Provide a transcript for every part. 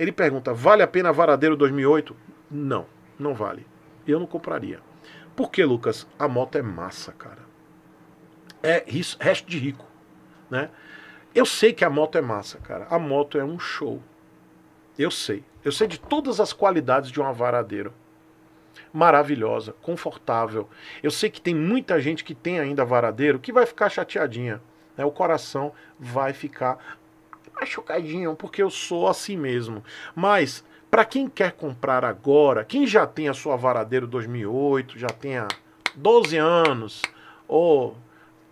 Ele pergunta: vale a pena Varadeiro 2008? Não, não vale. Eu não compraria. Porque, Lucas, a moto é massa, cara. É resto de rico, né? Eu sei que a moto é massa, cara. A moto é um show. Eu sei. Eu sei de todas as qualidades de uma varadeiro. Maravilhosa, confortável. Eu sei que tem muita gente que tem ainda varadeiro que vai ficar chateadinha. Né? O coração vai ficar machucadinho, porque eu sou assim mesmo. Mas, para quem quer comprar agora, quem já tem a sua Varadeiro 2008, já tem há 12 anos, ou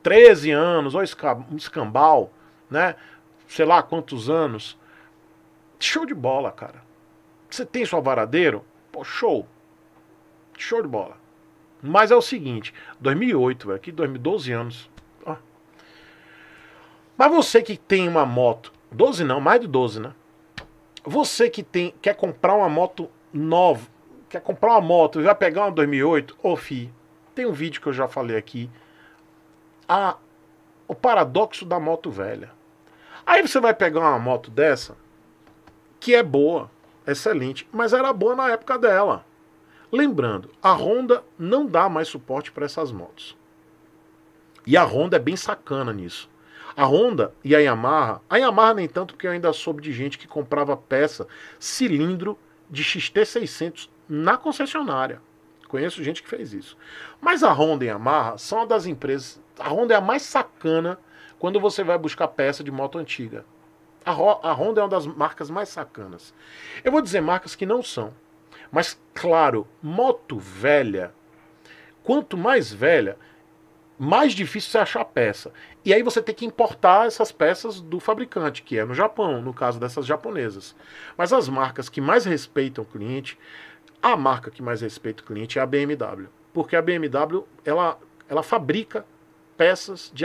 13 anos, ou um escambal né? Sei lá quantos anos. Show de bola, cara. Você tem sua Varadeiro? Pô, show. Show de bola. Mas é o seguinte, 2008, velho, aqui 12 anos. Mas você que tem uma moto 12 não, mais de 12, né? Você que tem quer comprar uma moto nova, quer comprar uma moto, já pegar uma 2008, ô oh, fi, tem um vídeo que eu já falei aqui, a o paradoxo da moto velha. Aí você vai pegar uma moto dessa que é boa, excelente, mas era boa na época dela. Lembrando, a Honda não dá mais suporte para essas motos. E a Honda é bem sacana nisso. A Honda e a Yamaha, a Yamaha nem tanto, porque eu ainda soube de gente que comprava peça cilindro de XT600 na concessionária. Conheço gente que fez isso. Mas a Honda e a Yamaha são uma das empresas. A Honda é a mais sacana quando você vai buscar peça de moto antiga. A, a Honda é uma das marcas mais sacanas. Eu vou dizer marcas que não são. Mas, claro, moto velha. Quanto mais velha, mais difícil você achar peça. E aí você tem que importar essas peças do fabricante, que é no Japão, no caso dessas japonesas. Mas as marcas que mais respeitam o cliente, a marca que mais respeita o cliente é a BMW, porque a BMW ela, ela fabrica peças de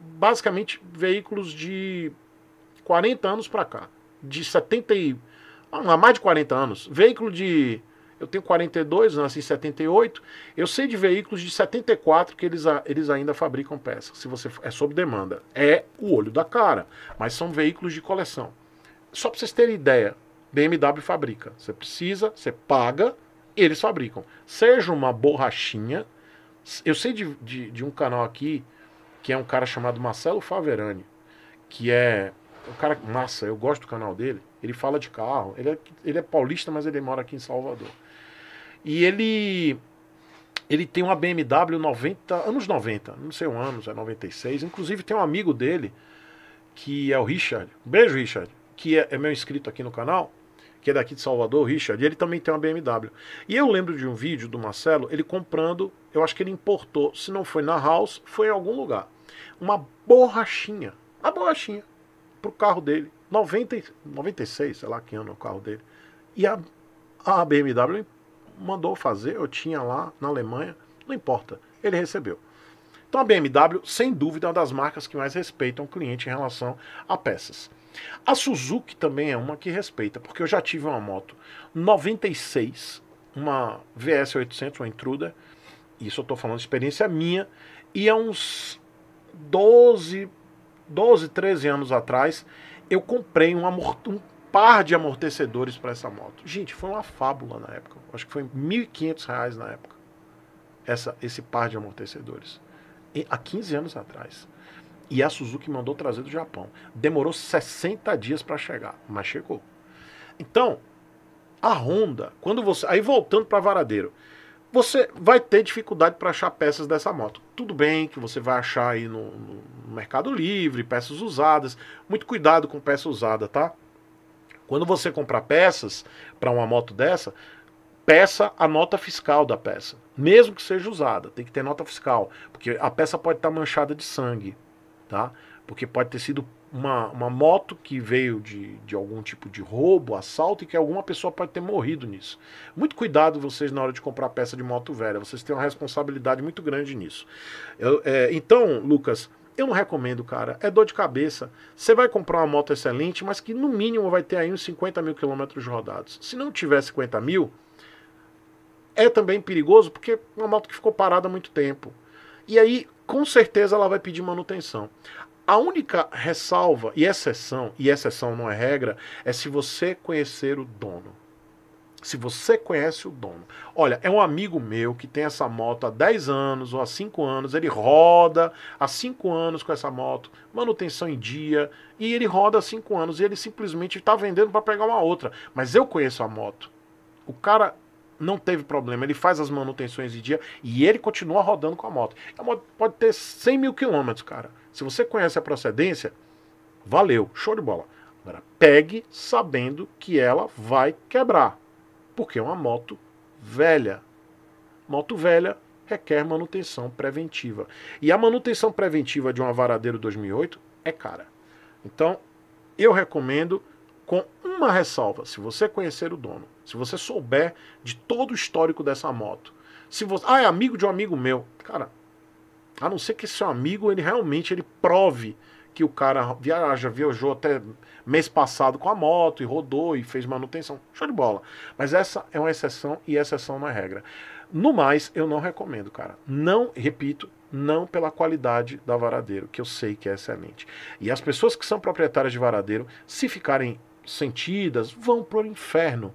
basicamente veículos de 40 anos para cá, de 70 e há mais de 40 anos, veículo de eu tenho 42, nasci em 78. Eu sei de veículos de 74 que eles, eles ainda fabricam peças. Se você é sob demanda, é o olho da cara, mas são veículos de coleção. Só para vocês terem ideia, BMW fabrica. Você precisa, você paga, eles fabricam. Seja uma borrachinha. Eu sei de, de, de um canal aqui que é um cara chamado Marcelo Faverani, que é um cara massa, eu gosto do canal dele. Ele fala de carro, ele é, ele é paulista, mas ele mora aqui em Salvador. E ele ele tem uma BMW 90, anos 90, não sei o um ano, é 96. Inclusive tem um amigo dele, que é o Richard. Beijo, Richard, que é, é meu inscrito aqui no canal, que é daqui de Salvador, Richard, e ele também tem uma BMW. E eu lembro de um vídeo do Marcelo, ele comprando, eu acho que ele importou, se não foi na House, foi em algum lugar. Uma borrachinha, uma borrachinha, pro carro dele. 90, 96, sei lá que ano é o carro dele. E a, a BMW mandou fazer, eu tinha lá na Alemanha, não importa, ele recebeu. Então a BMW, sem dúvida, é uma das marcas que mais respeitam o cliente em relação a peças. A Suzuki também é uma que respeita, porque eu já tive uma moto 96, uma VS800, uma Intruder, isso eu estou falando de experiência minha, e há uns 12, 12 13 anos atrás, eu comprei um, amorto, um par de amortecedores para essa moto. Gente, foi uma fábula na época. Acho que foi R$ 1.500 na época. Essa, esse par de amortecedores. E, há 15 anos atrás. E a Suzuki mandou trazer do Japão. Demorou 60 dias para chegar, mas chegou. Então, a Honda, quando você. Aí voltando para Varadeiro, você vai ter dificuldade para achar peças dessa moto. Tudo bem que você vai achar aí no, no Mercado Livre, peças usadas. Muito cuidado com peça usada, tá? Quando você comprar peças para uma moto dessa, peça a nota fiscal da peça. Mesmo que seja usada, tem que ter nota fiscal. Porque a peça pode estar tá manchada de sangue, tá? Porque pode ter sido uma, uma moto que veio de, de algum tipo de roubo, assalto, e que alguma pessoa pode ter morrido nisso. Muito cuidado vocês na hora de comprar peça de moto velha. Vocês têm uma responsabilidade muito grande nisso. Eu, é, então, Lucas, eu não recomendo, cara. É dor de cabeça. Você vai comprar uma moto excelente, mas que no mínimo vai ter aí uns 50 mil quilômetros rodados. Se não tiver 50 mil, é também perigoso porque é uma moto que ficou parada há muito tempo. E aí, com certeza, ela vai pedir manutenção. A única ressalva e exceção, e exceção não é regra, é se você conhecer o dono. Se você conhece o dono. Olha, é um amigo meu que tem essa moto há 10 anos ou há 5 anos, ele roda há 5 anos com essa moto, manutenção em dia, e ele roda há 5 anos e ele simplesmente está vendendo para pegar uma outra. Mas eu conheço a moto. O cara não teve problema, ele faz as manutenções em dia e ele continua rodando com a moto. É a moto pode ter 100 mil quilômetros, cara. Se você conhece a procedência, valeu, show de bola. Agora, pegue sabendo que ela vai quebrar porque é uma moto velha. Moto velha requer manutenção preventiva. E a manutenção preventiva de uma Varadeiro 2008 é cara. Então, eu recomendo com uma ressalva, se você conhecer o dono, se você souber de todo o histórico dessa moto, se você, ah, é amigo de um amigo meu, cara, a não ser que seu amigo ele realmente ele prove que o cara viaja, viajou até mês passado com a moto e rodou e fez manutenção. Show de bola. Mas essa é uma exceção e exceção na é regra. No mais, eu não recomendo, cara. Não, repito, não pela qualidade da varadeiro, que eu sei que é excelente. E as pessoas que são proprietárias de varadeiro, se ficarem sentidas, vão pro inferno.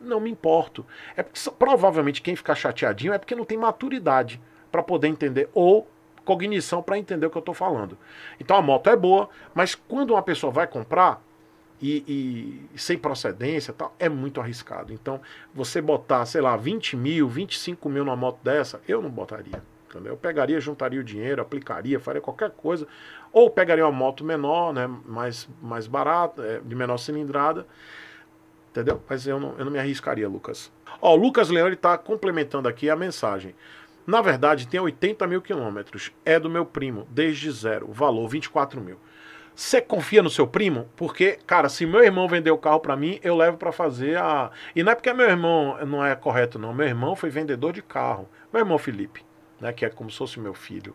Não me importo. É porque provavelmente quem ficar chateadinho é porque não tem maturidade para poder entender ou cognição para entender o que eu estou falando. Então a moto é boa, mas quando uma pessoa vai comprar e, e sem procedência tal, é muito arriscado. Então você botar, sei lá, 20 mil, 25 mil numa moto dessa, eu não botaria. Eu pegaria, juntaria o dinheiro, aplicaria, faria qualquer coisa. Ou pegaria uma moto menor, né? mais, mais barata, é, de menor cilindrada. Entendeu? Mas eu não, eu não me arriscaria, Lucas. Ó, o Lucas Leão está complementando aqui a mensagem. Na verdade, tem 80 mil quilômetros. É do meu primo, desde zero. Valor 24 mil. Você confia no seu primo? Porque, cara, se meu irmão vender o carro para mim, eu levo para fazer a. E não é porque meu irmão não é correto, não. Meu irmão foi vendedor de carro. Meu irmão Felipe, né, que é como se fosse meu filho.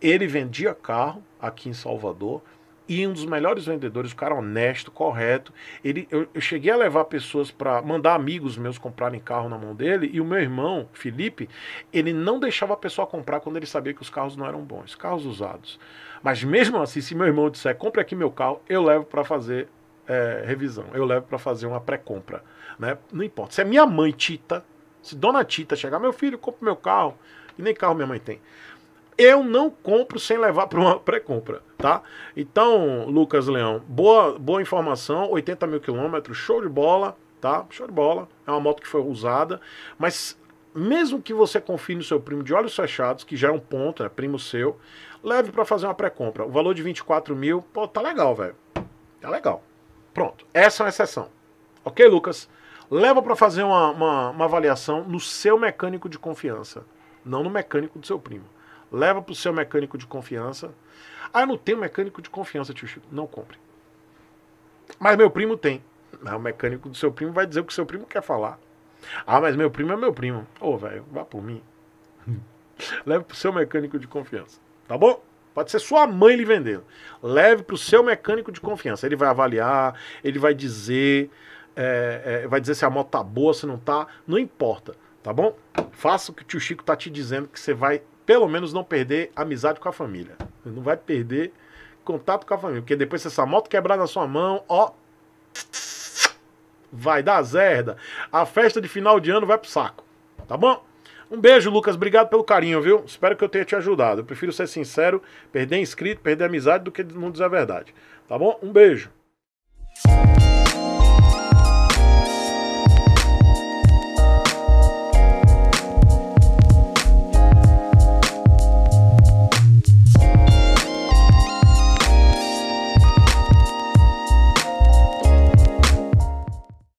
Ele vendia carro aqui em Salvador e um dos melhores vendedores, um cara honesto, correto. Ele, eu, eu cheguei a levar pessoas para mandar amigos meus comprarem carro na mão dele e o meu irmão, Felipe, ele não deixava a pessoa comprar quando ele sabia que os carros não eram bons, carros usados. Mas mesmo assim, se meu irmão disser, compre aqui meu carro, eu levo para fazer é, revisão, eu levo para fazer uma pré-compra. Né? Não importa. Se é minha mãe, Tita, se Dona Tita chegar, meu filho, compra meu carro, e nem carro minha mãe tem. Eu não compro sem levar para uma pré-compra, tá? Então, Lucas Leão, boa, boa informação, 80 mil quilômetros, show de bola, tá? Show de bola. É uma moto que foi usada, mas mesmo que você confie no seu primo de olhos fechados, que já é um ponto, é primo seu, leve para fazer uma pré-compra. O valor de 24 mil, pô, tá legal, velho. Tá legal. Pronto, essa é uma exceção. Ok, Lucas? Leva para fazer uma, uma, uma avaliação no seu mecânico de confiança, não no mecânico do seu primo leva para o seu mecânico de confiança. Ah, não tem mecânico de confiança, tio Chico. Não compre. Mas meu primo tem. Ah, o mecânico do seu primo vai dizer o que seu primo quer falar. Ah, mas meu primo é meu primo. Ô, oh, velho, vá por mim. Leve pro seu mecânico de confiança. Tá bom? Pode ser sua mãe lhe vendendo. Leve pro seu mecânico de confiança. Ele vai avaliar, ele vai dizer. É, é, vai dizer se a moto tá boa, se não tá. Não importa, tá bom? Faça o que o tio Chico tá te dizendo que você vai pelo menos não perder amizade com a família. Não vai perder contato com a família. Porque depois, se essa moto quebrar na sua mão, ó. Vai dar zerda. A festa de final de ano vai pro saco. Tá bom? Um beijo, Lucas. Obrigado pelo carinho, viu? Espero que eu tenha te ajudado. Eu prefiro ser sincero, perder inscrito, perder amizade, do que não dizer a verdade. Tá bom? Um beijo.